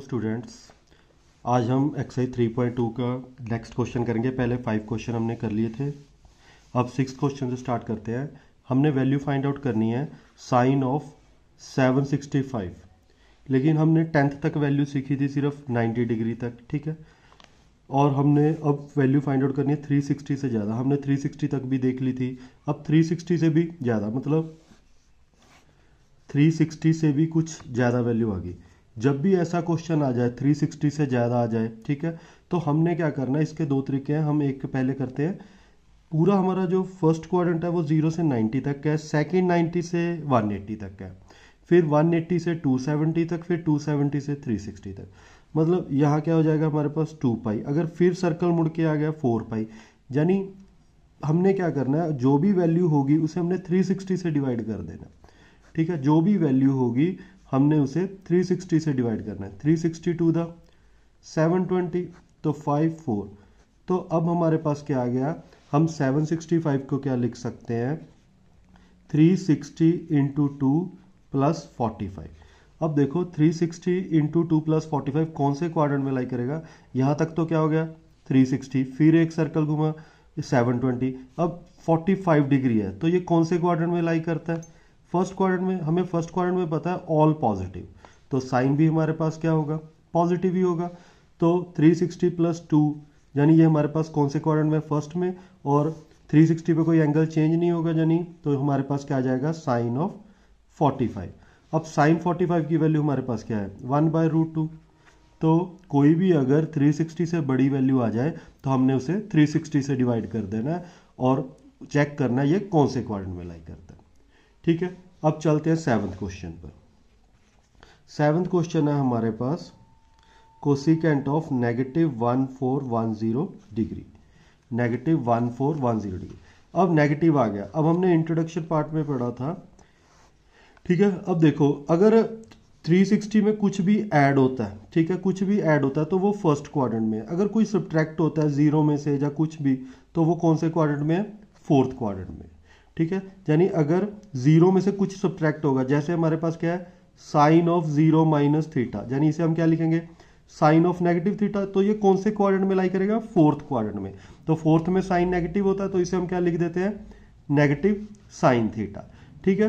hello students आज हम exercise three point two का नेक्स्ट क्वेश्चन करेंगे पहले फाइव क्वेश्चन हमने कर लिए थे अब सिक्स क्वेश्चन से स्टार्ट करते हैं हमने वैल्यू फाइंड आउट करनी है sine of seven sixty five लेकिन हमने टेंथ तक वैल्यू सीखी थी सिर्फ नाइन्टी डिग्री तक ठीक है और हमने अब वैल्यू फाइंड आउट करनी है थ्री सिक्सटी से ज़्यादा हमने थ्री सिक्सटी तक भी देख ली थी अब थ्री सिक्सटी से भी ज़्यादा मतलब थ्री सिक्सटी से भी कुछ ज़्यादा वैल्यू आ गई जब भी ऐसा क्वेश्चन आ जाए 360 से ज़्यादा आ जाए ठीक है तो हमने क्या करना है इसके दो तरीके हैं हम एक पहले करते हैं पूरा हमारा जो फर्स्ट क्वाड्रेंट है वो जीरो से नाइन्टी तक है सेकेंड नाइन्टी से एट्टी तक है फिर एट्टी से सेवेंटी तक फिर सेवेंटी से सिक्सटी तक मतलब यहाँ क्या हो जाएगा हमारे पास टू पाई अगर फिर सर्कल मुड़ के आ गया फोर पाई यानी हमने क्या करना है जो भी वैल्यू होगी उसे हमने 360 से डिवाइड कर देना ठीक है जो भी वैल्यू होगी हमने उसे 360 से डिवाइड करना है 360 sixty two the seven twenty तो फाइव फोर तो अब हमारे पास क्या आ गया हम 765 को क्या लिख सकते हैं 360 sixty into two plus forty five अब देखो 360 sixty into two plus forty five कौन से क्वाड्रेंट में लाई करेगा यहाँ तक तो क्या हो गया 360 फिर एक सर्कल घुमा 720 अब 45 डिग्री है तो ये कौन से क्वाड्रेंट में लाई करता है फर्स्ट क्वार्टर में हमें फर्स्ट क्वार्टर में पता है ऑल पॉजिटिव तो साइन भी हमारे पास क्या होगा पॉजिटिव ही होगा तो 360 प्लस टू यानी ये हमारे पास कौन से क्वार्टर में फर्स्ट में और 360 पे कोई एंगल चेंज नहीं होगा यानी तो हमारे पास क्या आ जाएगा साइन ऑफ 45 अब साइन 45 की वैल्यू हमारे पास क्या है वन बाय रूट टू तो कोई भी अगर 360 से बड़ी वैल्यू आ जाए तो हमने उसे 360 से डिवाइड कर देना है और चेक करना है ये कौन से क्वार्टर में लाई करता है ठीक है अब चलते हैं सेवन्थ क्वेश्चन पर सेवन्थ क्वेश्चन है हमारे पास cosecant of negative one four one zero degree negative one four one zero degree अब नेगेटिव आ गया अब हमने इंट्रोडक्शन पार्ट में पढ़ा था ठीक है अब देखो अगर 360 में कुछ भी ऐड होता है ठीक है कुछ भी ऐड होता है तो वो फर्स्ट क्वाड्रेंट में है अगर कोई सब्ट्रैक्ट होता है जीरो में से या कुछ भी तो वो कौन से क्वाड्रेंट में है फोर्थ क्वाड्रेंट में ठीक है यानी अगर जीरो में से कुछ सब्ट्रैक्ट होगा जैसे हमारे पास क्या है sine of zero minus theta यानी इसे हम क्या लिखेंगे साइन ऑफ नेगेटिव थीटा तो ये कौन से क्वाड्रेंट में लाई करेगा फोर्थ क्वाड्रेंट में तो फोर्थ में साइन नेगेटिव होता है तो इसे हम क्या लिख देते हैं नेगेटिव साइन थीटा ठीक है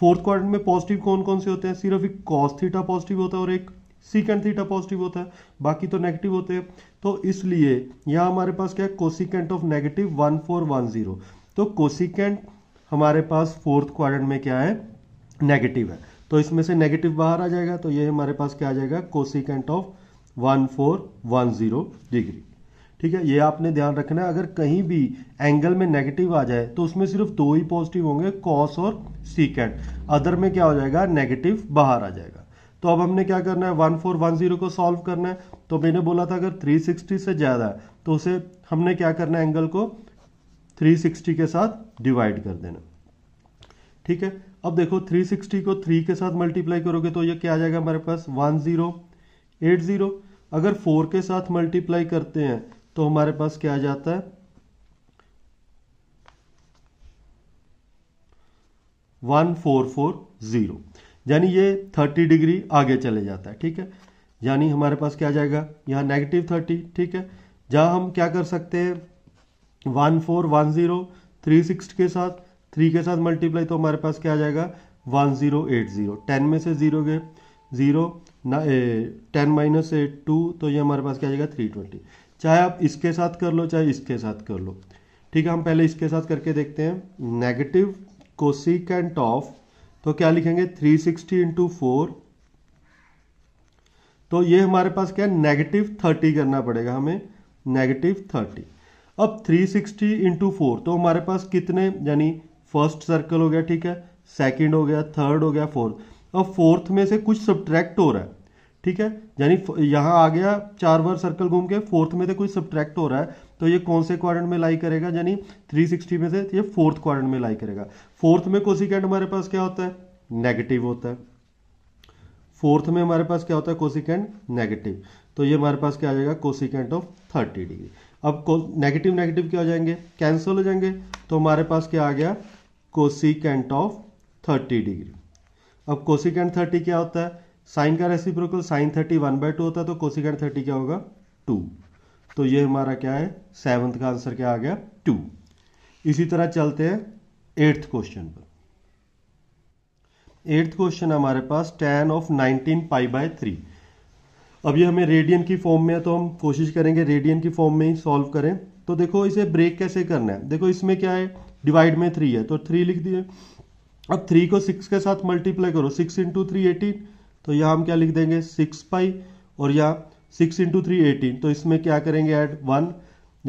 फोर्थ क्वाड्रेंट में पॉजिटिव कौन कौन से होते हैं सिर्फ एक कॉस थीटा पॉजिटिव होता है और एक सीकेंड थीटा पॉजिटिव होता है बाकी तो नेगेटिव होते हैं तो इसलिए यहाँ हमारे पास क्या है cosecant of negative one four one zero तो कोसिकेंट हमारे पास फोर्थ क्वाड्रेंट में क्या है नेगेटिव है तो इसमें से नेगेटिव बाहर आ जाएगा तो ये हमारे पास क्या आ जाएगा cosecant of one four one zero degree ठीक है ये आपने ध्यान रखना है अगर कहीं भी एंगल में नेगेटिव आ जाए तो उसमें सिर्फ दो ही पॉजिटिव होंगे कॉस और सीकेंट अदर में क्या हो जाएगा नेगेटिव बाहर आ जाएगा तो अब हमने क्या करना है वन फोर वन जीरो को सॉल्व करना है तो मैंने बोला था अगर थ्री सिक्सटी से ज़्यादा है तो उसे हमने क्या करना है एंगल को 360 के साथ डिवाइड कर देना ठीक है अब देखो 360 को 3 के साथ मल्टीप्लाई करोगे तो ये क्या आ जाएगा हमारे पास वन जीरो एट जीरो अगर फोर के साथ मल्टीप्लाई करते हैं तो हमारे पास क्या आ जाता है वन फोर फोर जीरो यानी ये थर्टी डिग्री आगे चले जाता है ठीक है यानी हमारे पास क्या आ जाएगा यहाँ नेगेटिव थर्टी ठीक है जहाँ हम क्या कर सकते हैं one four one zero three six के साथ थ्री के साथ मल्टीप्लाई तो हमारे पास क्या आ जाएगा one zero eight zero ten में से ज़ीरो गए zero ten minus eight two तो ये हमारे पास क्या आ जाएगा थ्री ट्वेंटी चाहे आप इसके साथ कर लो चाहे इसके साथ कर लो ठीक है हम पहले इसके साथ करके देखते हैं नेगेटिव कोसिकेंट ऑफ तो क्या लिखेंगे थ्री सिक्सटी इंटू फोर तो ये हमारे पास क्या नेगेटिव थर्टी करना पड़ेगा हमें नेगेटिव थर्टी अब 360 सिक्सटी इंटू फोर तो हमारे पास कितने यानी फर्स्ट सर्कल हो गया ठीक है सेकेंड हो गया थर्ड हो गया फोर्थ अब फोर्थ में से कुछ सब्ट्रैक्ट हो रहा है ठीक है यानी यहाँ आ गया चार बार सर्कल घूम के फोर्थ में से कुछ सब्ट्रैक्ट हो रहा है तो ये कौन से क्वाड्रेंट में लाई करेगा यानी 360 में से ये फोर्थ क्वाड्रेंट में लाई करेगा फोर्थ में कोसिकेंट हमारे पास क्या होता है नेगेटिव होता है फोर्थ में हमारे पास क्या होता है कोसिकेंट नेगेटिव तो ये हमारे पास क्या आ जाएगा कोसिकेंट ऑफ थर्टी डिग्री अब को नेगेटिव नेगेटिव क्या हो जाएंगे कैंसिल हो जाएंगे तो हमारे पास क्या आ गया कोसिकेंट ऑफ थर्टी डिग्री अब कोसिकेंट थर्टी क्या होता है साइन का reciprocal sine thirty one by two होता है तो कोसिकेंट थर्टी क्या होगा टू तो ये हमारा क्या है सेवन्थ का आंसर क्या आ गया टू इसी तरह चलते हैं एट्थ क्वेश्चन पर एट्थ क्वेश्चन हमारे पास tan of nineteen pi by three अब ये हमें रेडियन की फॉर्म में है तो हम कोशिश करेंगे रेडियन की फॉर्म में ही सॉल्व करें तो देखो इसे ब्रेक कैसे करना है देखो इसमें क्या है डिवाइड में थ्री है तो थ्री लिख दिए अब थ्री को सिक्स के साथ मल्टीप्लाई करो सिक्स इंटू थ्री एटीन तो यहाँ हम क्या लिख देंगे सिक्स पाई और यहाँ सिक्स इंटू थ्री एटीन तो इसमें क्या करेंगे ऐड वन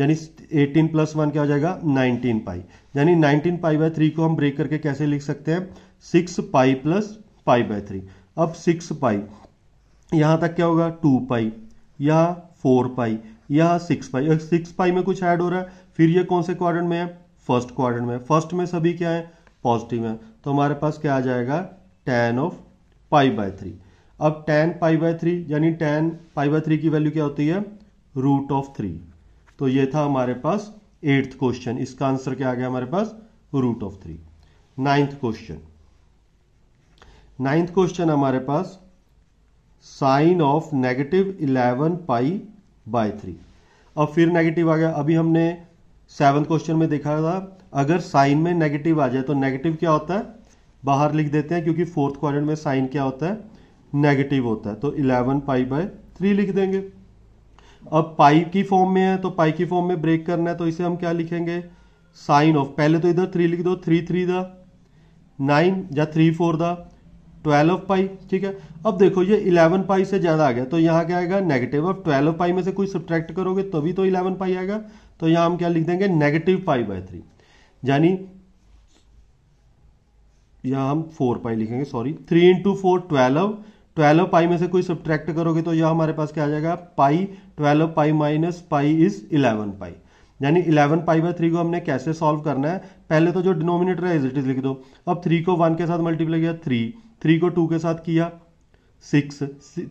यानी एटीन प्लस वन क्या हो जाएगा नाइनटीन पाई यानी नाइनटीन पाई बाय थ्री को हम ब्रेक करके कैसे लिख सकते हैं six pi plus pi by three अब सिक्स पाई यहाँ तक क्या होगा टू पाई या फोर पाई या सिक्स पाई सिक्स पाई में कुछ ऐड हो रहा है फिर ये कौन से क्वाड्रेंट में है फर्स्ट क्वाड्रेंट में फर्स्ट में सभी क्या है पॉजिटिव है तो हमारे पास क्या आ जाएगा tan of pi by three अब टेन पाई बाय थ्री यानी टेन पाई बाय थ्री की वैल्यू क्या होती है रूट ऑफ थ्री तो ये था हमारे पास एट्थ क्वेश्चन इसका आंसर क्या आ गया हमारे पास root of three ninth question ninth question हमारे पास sine of negative eleven pi by three अब फिर नेगेटिव आ गया अभी हमने सेवन क्वेश्चन में देखा था अगर साइन में नेगेटिव आ जाए तो नेगेटिव क्या होता है बाहर लिख देते हैं क्योंकि फोर्थ क्वार में साइन क्या होता है नेगेटिव होता है तो इलेवन पाई बाय थ्री लिख देंगे अब पाई की फॉर्म में है तो पाई की फॉर्म में ब्रेक करना है तो इसे हम क्या लिखेंगे साइन ऑफ पहले तो इधर थ्री लिख दो थ्री थ्री द नाइन या three four the twelve pi ठीक है अब देखो ये इलेवन पाई से ज़्यादा आ गया तो यहाँ क्या आएगा नेगेटिव अब ट्वेल्व पाई में से कोई सब्ट्रैक्ट करोगे तभी तो इलेवन पाई आएगा तो यहाँ हम क्या लिख देंगे नेगेटिव पाई बाय थ्री यानी यहाँ हम फोर पाई लिखेंगे sorry three into four twelve twelve pi में से कोई सब्ट्रैक्ट करोगे तो यह हमारे पास क्या आ जाएगा pi twelve pi minus pi is eleven pi यानी इलेवन पाई बाय थ्री को हमने कैसे सॉल्व करना है पहले तो जो डिनोमिनेटर है इज इट इज लिख दो अब थ्री को वन के साथ मल्टीप्लाई किया थ्री थ्री को टू के साथ किया सिक्स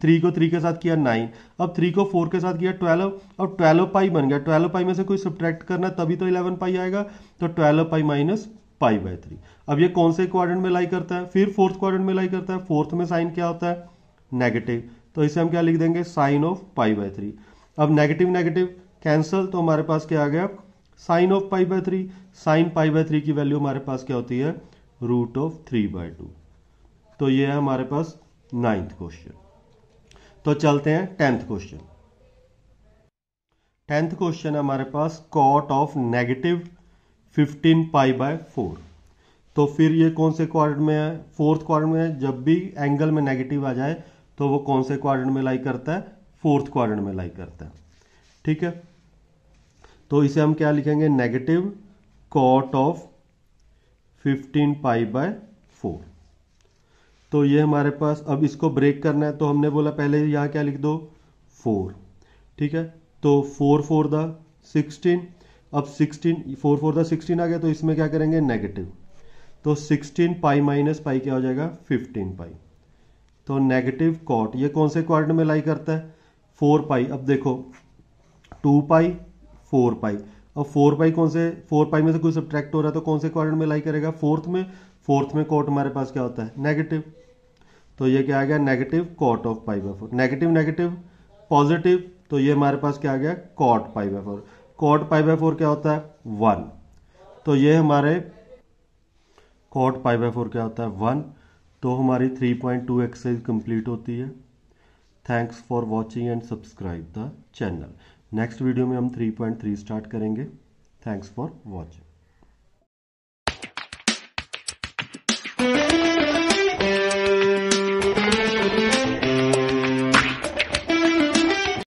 थ्री को थ्री के साथ किया नाइन अब थ्री को फोर के साथ किया ट्वेल्व अब ट्वेल्व पाई बन गया ट्वेल्व पाई में से कोई सब्ट्रैक्ट करना तभी तो इलेवन पाई आएगा तो twelve pi minus pi by three अब ये कौन से क्वाड्रेंट में लाई करता है फिर फोर्थ क्वाड्रेंट में लाई करता है फोर्थ में साइन क्या होता है नेगेटिव तो इसे हम क्या लिख देंगे sine of pi by three अब नेगेटिव नेगेटिव कैंसल तो हमारे पास क्या आ गया sine of pi by three sine pi by three की वैल्यू हमारे पास क्या होती है root of three by two तो ये है हमारे पास नाइन्थ क्वेश्चन तो चलते हैं टेंथ क्वेश्चन टेंथ क्वेश्चन है हमारे पास cot of negative fifteen pi by four तो फिर ये कौन से क्वाड्रेंट में है फोर्थ क्वाड्रेंट में है जब भी एंगल में नेगेटिव आ जाए तो वो कौन से क्वाड्रेंट में लाई करता है फोर्थ क्वाड्रेंट में लाई करता है ठीक है तो इसे हम क्या लिखेंगे negative cot of fifteen pi by four तो ये हमारे पास अब इसको ब्रेक करना है तो हमने बोला पहले यहाँ क्या लिख दो फोर ठीक है तो फोर फोर द सिक्सटीन अब sixteen four four the sixteen आ गया तो इसमें क्या करेंगे नेगेटिव तो सिक्सटीन पाई माइनस पाई क्या हो जाएगा फिफ्टीन पाई तो नेगेटिव कॉट ये कौन से क्वार्टर में लाई करता है फोर पाई अब देखो टू पाई फोर पाई अब फोर पाई कौन से फोर पाई में से कोई सब्ट्रैक्ट हो रहा है तो कौन से क्वार्टर में लाई करेगा फोर्थ में फोर्थ में कॉट हमारे पास क्या होता है नेगेटिव तो ये क्या आ गया negative cot of pi by four negative negative positive तो ये हमारे पास क्या आ गया cot pi by four cot pi by four क्या होता है वन तो ये हमारे कॉट पाई बाय फोर क्या होता है वन तो हमारी three point two exercise complete होती है thanks for watching and subscribe the channel next video में हम थ्री पॉइंट थ्री स्टार्ट करेंगे थैंक्स फॉर वॉचिंग